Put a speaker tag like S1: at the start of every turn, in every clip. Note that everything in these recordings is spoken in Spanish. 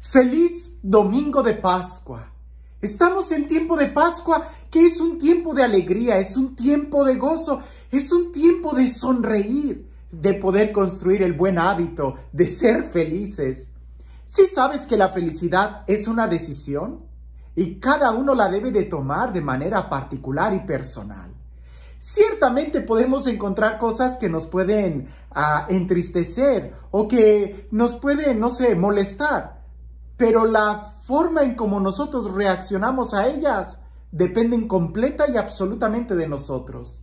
S1: Feliz domingo de Pascua. Estamos en tiempo de Pascua, que es un tiempo de alegría, es un tiempo de gozo, es un tiempo de sonreír, de poder construir el buen hábito, de ser felices. Si ¿Sí sabes que la felicidad es una decisión y cada uno la debe de tomar de manera particular y personal. Ciertamente podemos encontrar cosas que nos pueden ah, entristecer o que nos pueden, no sé, molestar pero la forma en como nosotros reaccionamos a ellas dependen completa y absolutamente de nosotros.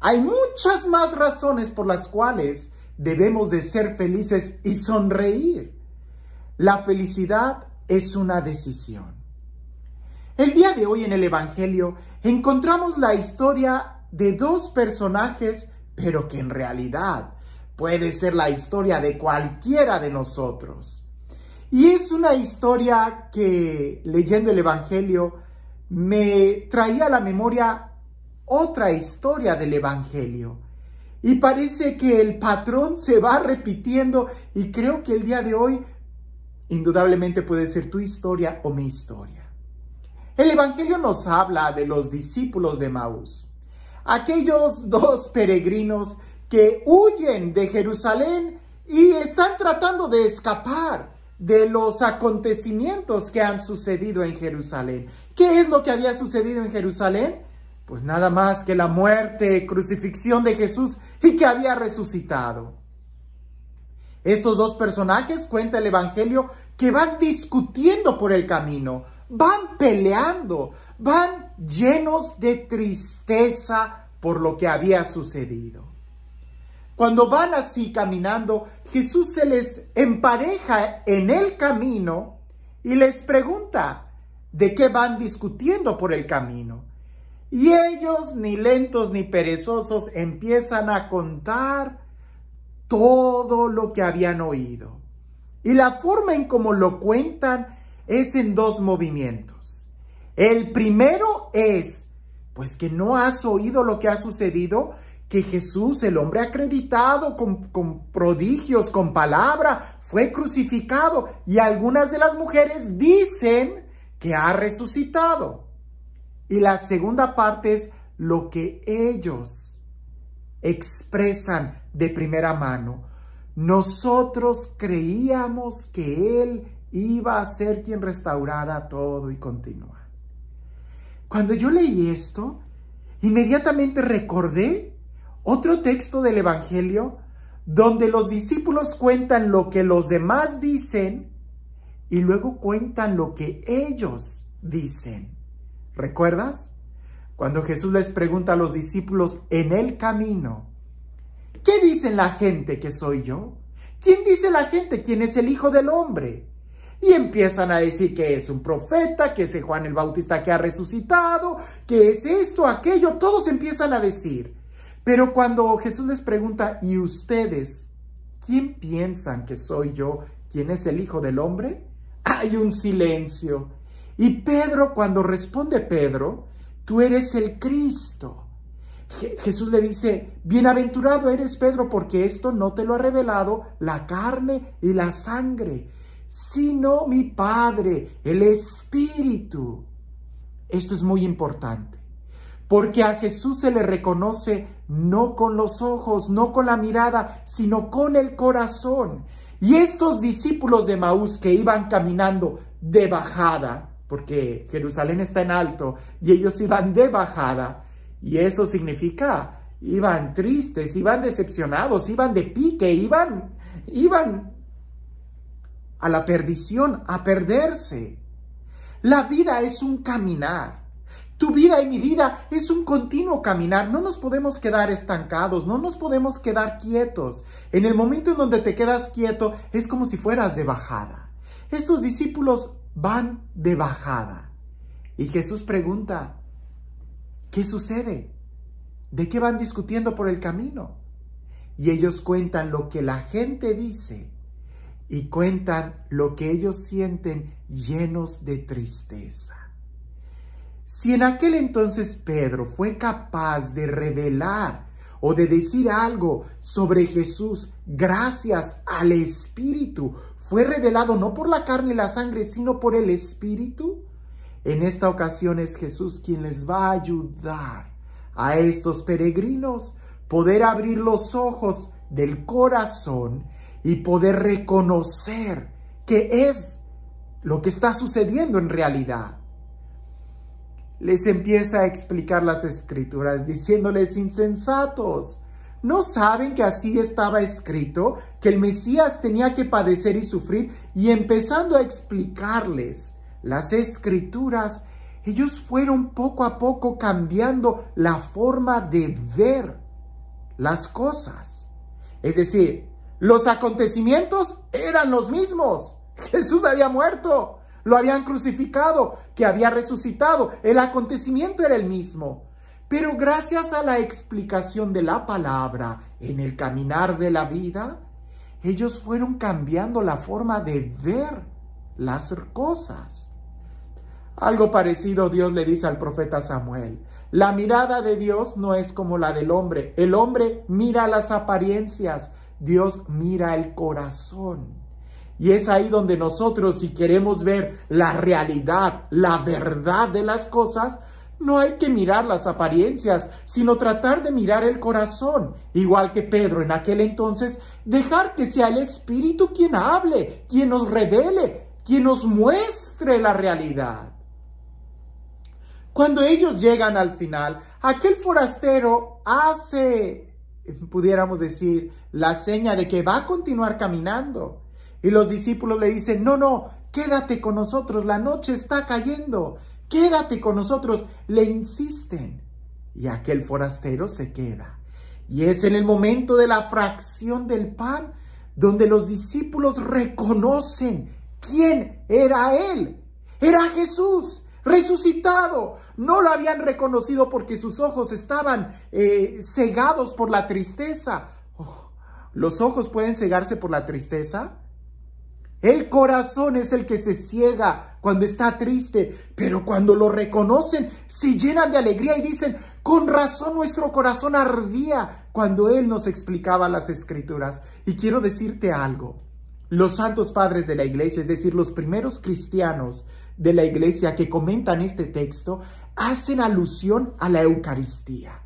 S1: Hay muchas más razones por las cuales debemos de ser felices y sonreír. La felicidad es una decisión. El día de hoy en el Evangelio encontramos la historia de dos personajes, pero que en realidad puede ser la historia de cualquiera de nosotros. Y es una historia que leyendo el Evangelio me traía a la memoria otra historia del Evangelio. Y parece que el patrón se va repitiendo y creo que el día de hoy indudablemente puede ser tu historia o mi historia. El Evangelio nos habla de los discípulos de Maús, aquellos dos peregrinos que huyen de Jerusalén y están tratando de escapar de los acontecimientos que han sucedido en Jerusalén. ¿Qué es lo que había sucedido en Jerusalén? Pues nada más que la muerte, crucifixión de Jesús y que había resucitado. Estos dos personajes, cuenta el Evangelio, que van discutiendo por el camino, van peleando, van llenos de tristeza por lo que había sucedido. Cuando van así caminando, Jesús se les empareja en el camino y les pregunta de qué van discutiendo por el camino. Y ellos, ni lentos ni perezosos, empiezan a contar todo lo que habían oído. Y la forma en cómo lo cuentan es en dos movimientos. El primero es, pues que no has oído lo que ha sucedido, que Jesús, el hombre acreditado con, prodigios, con palabra, fue crucificado y algunas de las mujeres dicen que ha resucitado. Y la segunda parte es lo que ellos expresan de primera mano. Nosotros creíamos que Él iba a ser quien restaurara todo y continúa. Cuando yo leí esto, inmediatamente recordé otro texto del Evangelio donde los discípulos cuentan lo que los demás dicen y luego cuentan lo que ellos dicen. ¿Recuerdas? Cuando Jesús les pregunta a los discípulos en el camino, ¿qué dicen la gente que soy yo? ¿Quién dice la gente quién es el Hijo del Hombre? Y empiezan a decir que es un profeta, que es Juan el Bautista que ha resucitado, que es esto, aquello, todos empiezan a decir. Pero cuando Jesús les pregunta, ¿y ustedes quién piensan que soy yo? ¿Quién es el Hijo del Hombre? Hay un silencio. Y Pedro, cuando responde Pedro, tú eres el Cristo. Jesús le dice, bienaventurado eres Pedro, porque esto no te lo ha revelado la carne y la sangre, sino mi Padre, el Espíritu. Esto es muy importante porque a Jesús se le reconoce no con los ojos, no con la mirada, sino con el corazón. Y estos discípulos de Maús que iban caminando de bajada, porque Jerusalén está en alto, y ellos iban de bajada, y eso significa, iban tristes, iban decepcionados, iban de pique, iban, iban a la perdición, a perderse. La vida es un caminar. Tu vida y mi vida es un continuo caminar. No nos podemos quedar estancados, no nos podemos quedar quietos. En el momento en donde te quedas quieto es como si fueras de bajada. Estos discípulos van de bajada. Y Jesús pregunta, ¿qué sucede? ¿De qué van discutiendo por el camino? Y ellos cuentan lo que la gente dice y cuentan lo que ellos sienten llenos de tristeza. Si en aquel entonces Pedro fue capaz de revelar o de decir algo sobre Jesús gracias al Espíritu, fue revelado no por la carne y la sangre, sino por el Espíritu, en esta ocasión es Jesús quien les va a ayudar a estos peregrinos poder abrir los ojos del corazón y poder reconocer que es lo que está sucediendo en realidad les empieza a explicar las escrituras, diciéndoles insensatos. ¿No saben que así estaba escrito, que el Mesías tenía que padecer y sufrir? Y empezando a explicarles las escrituras, ellos fueron poco a poco cambiando la forma de ver las cosas. Es decir, los acontecimientos eran los mismos. Jesús había muerto, lo habían crucificado, que había resucitado. El acontecimiento era el mismo. Pero gracias a la explicación de la palabra en el caminar de la vida, ellos fueron cambiando la forma de ver las cosas. Algo parecido Dios le dice al profeta Samuel. La mirada de Dios no es como la del hombre. El hombre mira las apariencias, Dios mira el corazón. Y es ahí donde nosotros, si queremos ver la realidad, la verdad de las cosas, no hay que mirar las apariencias, sino tratar de mirar el corazón, igual que Pedro en aquel entonces, dejar que sea el Espíritu quien hable, quien nos revele, quien nos muestre la realidad. Cuando ellos llegan al final, aquel forastero hace, pudiéramos decir, la seña de que va a continuar caminando. Y los discípulos le dicen, no, no, quédate con nosotros, la noche está cayendo, quédate con nosotros, le insisten. Y aquel forastero se queda. Y es en el momento de la fracción del pan donde los discípulos reconocen quién era él. Era Jesús resucitado. No lo habían reconocido porque sus ojos estaban eh, cegados por la tristeza. Oh, ¿Los ojos pueden cegarse por la tristeza? El corazón es el que se ciega cuando está triste, pero cuando lo reconocen, se llenan de alegría y dicen, con razón nuestro corazón ardía cuando Él nos explicaba las escrituras. Y quiero decirte algo, los santos padres de la iglesia, es decir, los primeros cristianos de la iglesia que comentan este texto, hacen alusión a la Eucaristía,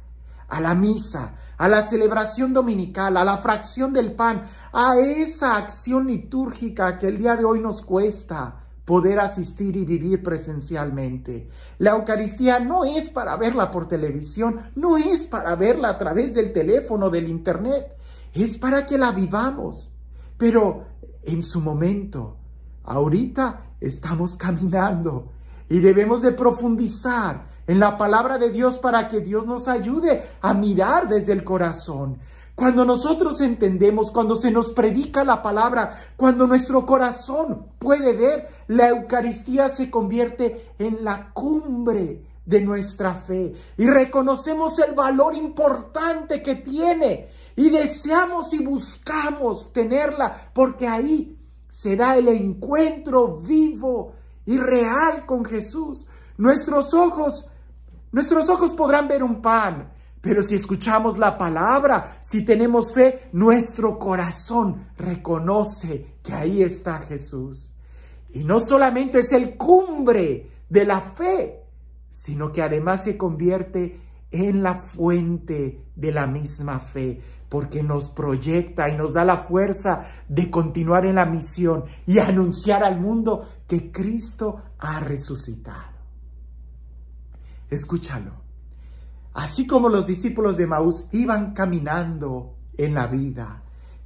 S1: a la misa, a la celebración dominical, a la fracción del pan, a esa acción litúrgica que el día de hoy nos cuesta poder asistir y vivir presencialmente. La Eucaristía no es para verla por televisión, no es para verla a través del teléfono, del internet, es para que la vivamos, pero en su momento. Ahorita estamos caminando y debemos de profundizar en la palabra de Dios para que Dios nos ayude a mirar desde el corazón. Cuando nosotros entendemos, cuando se nos predica la palabra, cuando nuestro corazón puede ver, la Eucaristía se convierte en la cumbre de nuestra fe y reconocemos el valor importante que tiene y deseamos y buscamos tenerla porque ahí se da el encuentro vivo y real con Jesús. Nuestros ojos Nuestros ojos podrán ver un pan, pero si escuchamos la palabra, si tenemos fe, nuestro corazón reconoce que ahí está Jesús. Y no solamente es el cumbre de la fe, sino que además se convierte en la fuente de la misma fe, porque nos proyecta y nos da la fuerza de continuar en la misión y anunciar al mundo que Cristo ha resucitado. Escúchalo. Así como los discípulos de Maús iban caminando en la vida,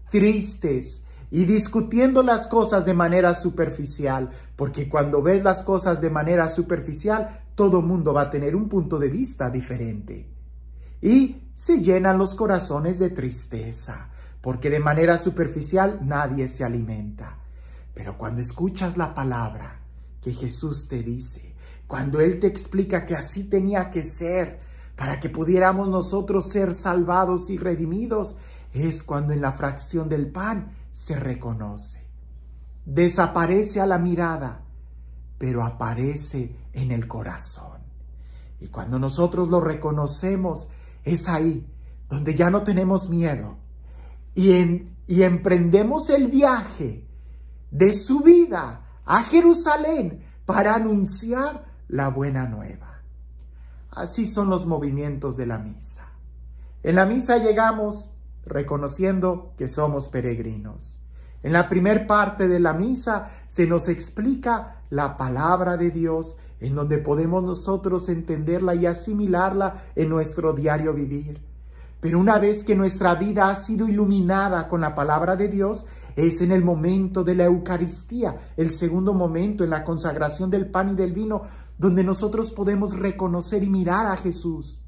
S1: tristes y discutiendo las cosas de manera superficial, porque cuando ves las cosas de manera superficial, todo mundo va a tener un punto de vista diferente. Y se llenan los corazones de tristeza, porque de manera superficial nadie se alimenta. Pero cuando escuchas la palabra que Jesús te dice, cuando Él te explica que así tenía que ser para que pudiéramos nosotros ser salvados y redimidos, es cuando en la fracción del pan se reconoce. Desaparece a la mirada, pero aparece en el corazón. Y cuando nosotros lo reconocemos, es ahí donde ya no tenemos miedo y, y emprendemos el viaje de su vida a Jerusalén para anunciar la buena nueva. Así son los movimientos de la misa. En la misa llegamos reconociendo que somos peregrinos. En la primer parte de la misa se nos explica la palabra de Dios, en donde podemos nosotros entenderla y asimilarla en nuestro diario vivir. Pero una vez que nuestra vida ha sido iluminada con la palabra de Dios, es en el momento de la Eucaristía, el segundo momento en la consagración del pan y del vino, donde nosotros podemos reconocer y mirar a Jesús,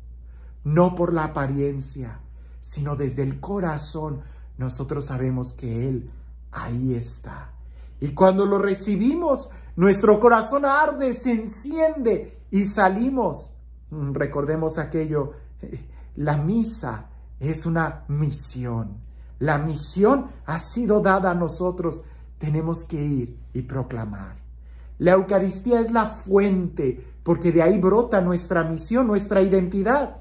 S1: no por la apariencia, sino desde el corazón. Nosotros sabemos que Él ahí está. Y cuando lo recibimos, nuestro corazón arde, se enciende y salimos. Mm, recordemos aquello, la misa es una misión. La misión ha sido dada a nosotros. Tenemos que ir y proclamar. La Eucaristía es la fuente, porque de ahí brota nuestra misión, nuestra identidad.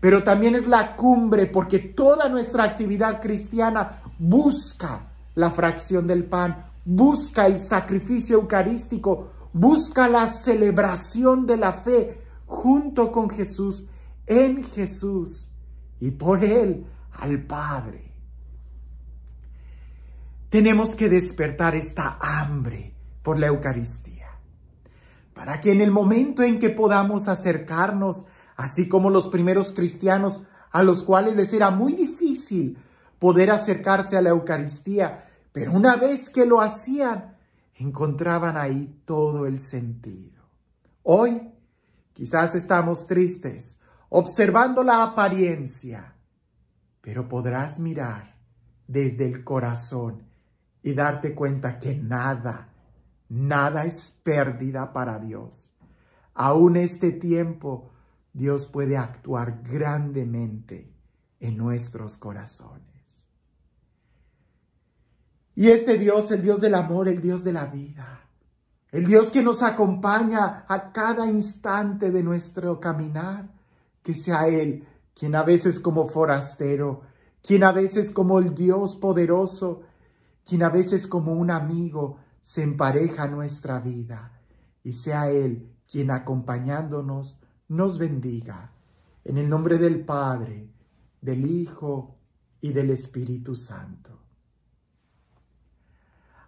S1: Pero también es la cumbre, porque toda nuestra actividad cristiana busca la fracción del pan, busca el sacrificio eucarístico, busca la celebración de la fe junto con Jesús, en Jesús y por Él al Padre. Tenemos que despertar esta hambre por la Eucaristía para que en el momento en que podamos acercarnos, así como los primeros cristianos, a los cuales les era muy difícil poder acercarse a la Eucaristía, pero una vez que lo hacían, encontraban ahí todo el sentido. Hoy quizás estamos tristes, observando la apariencia, pero podrás mirar desde el corazón y darte cuenta que nada, Nada es pérdida para Dios. Aún este tiempo, Dios puede actuar grandemente en nuestros corazones. Y este Dios, el Dios del amor, el Dios de la vida, el Dios que nos acompaña a cada instante de nuestro caminar, que sea Él quien a veces como forastero, quien a veces como el Dios poderoso, quien a veces como un amigo, se empareja nuestra vida y sea Él quien acompañándonos nos bendiga. En el nombre del Padre, del Hijo y del Espíritu Santo.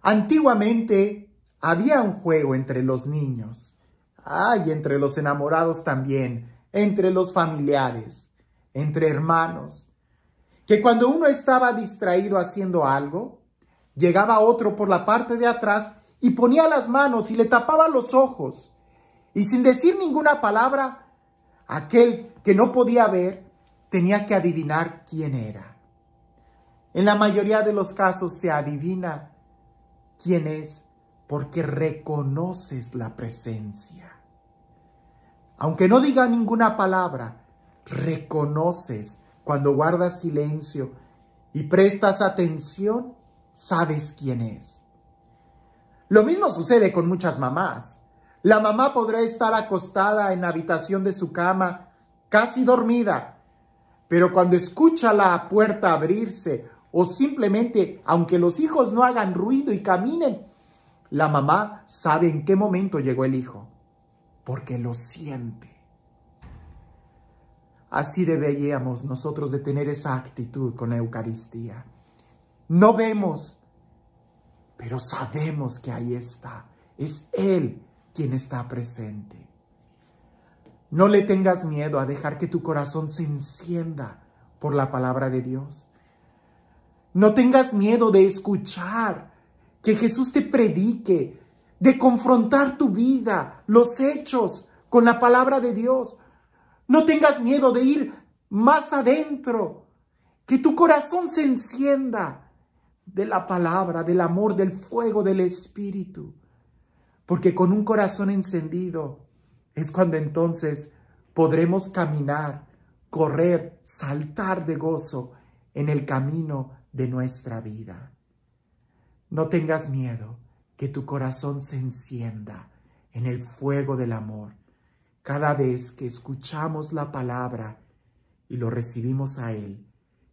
S1: Antiguamente había un juego entre los niños, ay, entre los enamorados también, entre los familiares, entre hermanos, que cuando uno estaba distraído haciendo algo, Llegaba otro por la parte de atrás y ponía las manos y le tapaba los ojos. Y sin decir ninguna palabra, aquel que no podía ver tenía que adivinar quién era. En la mayoría de los casos se adivina quién es porque reconoces la presencia. Aunque no diga ninguna palabra, reconoces cuando guardas silencio y prestas atención sabes quién es. Lo mismo sucede con muchas mamás. La mamá podrá estar acostada en la habitación de su cama, casi dormida, pero cuando escucha la puerta abrirse o simplemente, aunque los hijos no hagan ruido y caminen, la mamá sabe en qué momento llegó el hijo, porque lo siente. Así deberíamos nosotros de tener esa actitud con la Eucaristía no vemos, pero sabemos que ahí está. Es Él quien está presente. No le tengas miedo a dejar que tu corazón se encienda por la palabra de Dios. No tengas miedo de escuchar, que Jesús te predique, de confrontar tu vida, los hechos con la palabra de Dios. No tengas miedo de ir más adentro, que tu corazón se encienda de la palabra, del amor, del fuego, del espíritu. Porque con un corazón encendido es cuando entonces podremos caminar, correr, saltar de gozo en el camino de nuestra vida. No tengas miedo que tu corazón se encienda en el fuego del amor. Cada vez que escuchamos la palabra y lo recibimos a Él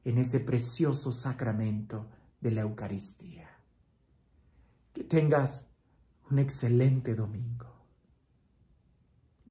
S1: en ese precioso sacramento de la Eucaristía. Que tengas un excelente domingo.